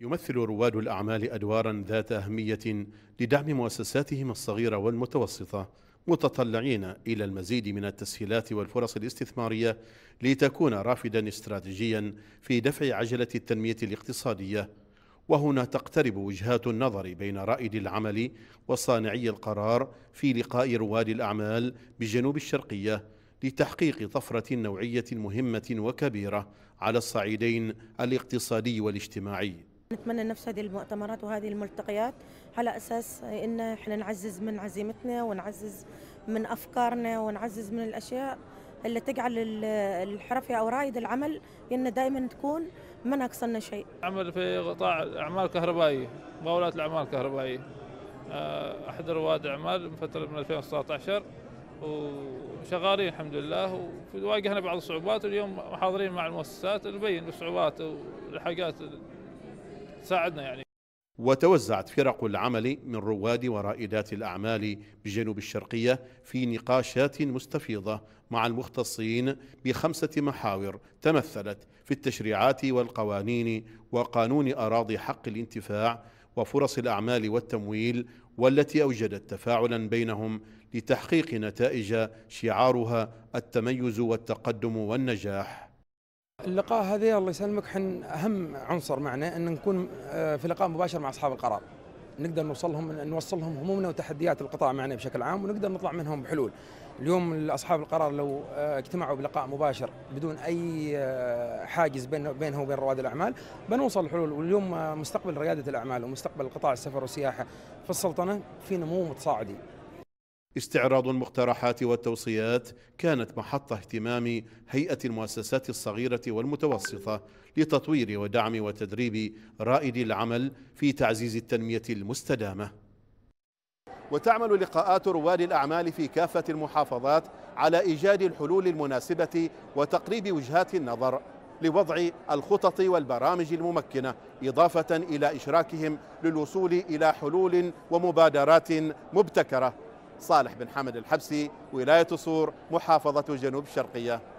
يمثل رواد الأعمال أدوارا ذات أهمية لدعم مؤسساتهم الصغيرة والمتوسطة متطلعين إلى المزيد من التسهيلات والفرص الاستثمارية لتكون رافدا استراتيجيا في دفع عجلة التنمية الاقتصادية وهنا تقترب وجهات النظر بين رائد العمل وصانعي القرار في لقاء رواد الأعمال بجنوب الشرقية لتحقيق طفرة نوعية مهمة وكبيرة على الصعيدين الاقتصادي والاجتماعي نتمنى نفس هذه المؤتمرات وهذه الملتقيات على اساس ان احنا نعزز من عزيمتنا ونعزز من افكارنا ونعزز من الاشياء اللي تجعل الحرفي او رائد العمل انه دائما تكون ما ناقصنا شيء. عمل في قطاع الاعمال الكهربائيه، مقاولات الاعمال الكهربائيه. آه، احد رواد اعمال من فتره من 2019 وشغالين الحمد لله وواجهنا بعض الصعوبات واليوم حاضرين مع المؤسسات نبين الصعوبات والحاجات تساعدنا يعني وتوزعت فرق العمل من رواد ورائدات الأعمال بجنوب الشرقية في نقاشات مستفيضة مع المختصين بخمسة محاور تمثلت في التشريعات والقوانين وقانون أراضي حق الانتفاع وفرص الأعمال والتمويل والتي أوجدت تفاعلا بينهم لتحقيق نتائج شعارها التميز والتقدم والنجاح اللقاء هذا الله يسلمك احنا اهم عنصر معنا ان نكون آه، في لقاء مباشر مع اصحاب القرار نقدر نوصلهم نوصلهم همومنا وتحديات القطاع معنا بشكل عام ونقدر نطلع منهم بحلول اليوم اصحاب القرار لو آه، اجتمعوا بلقاء مباشر بدون اي آه، حاجز بين بينه وبين رواد الاعمال بنوصل لحلول واليوم مستقبل رياده الاعمال ومستقبل قطاع السفر والسياحه في السلطنه في نمو متصاعدي استعراض المقترحات والتوصيات كانت محط اهتمام هيئة المؤسسات الصغيرة والمتوسطة لتطوير ودعم وتدريب رائدي العمل في تعزيز التنمية المستدامة وتعمل لقاءات رواد الأعمال في كافة المحافظات على إيجاد الحلول المناسبة وتقريب وجهات النظر لوضع الخطط والبرامج الممكنة إضافة إلى إشراكهم للوصول إلى حلول ومبادرات مبتكرة صالح بن حمد الحبسي ولاية صور محافظة جنوب الشرقية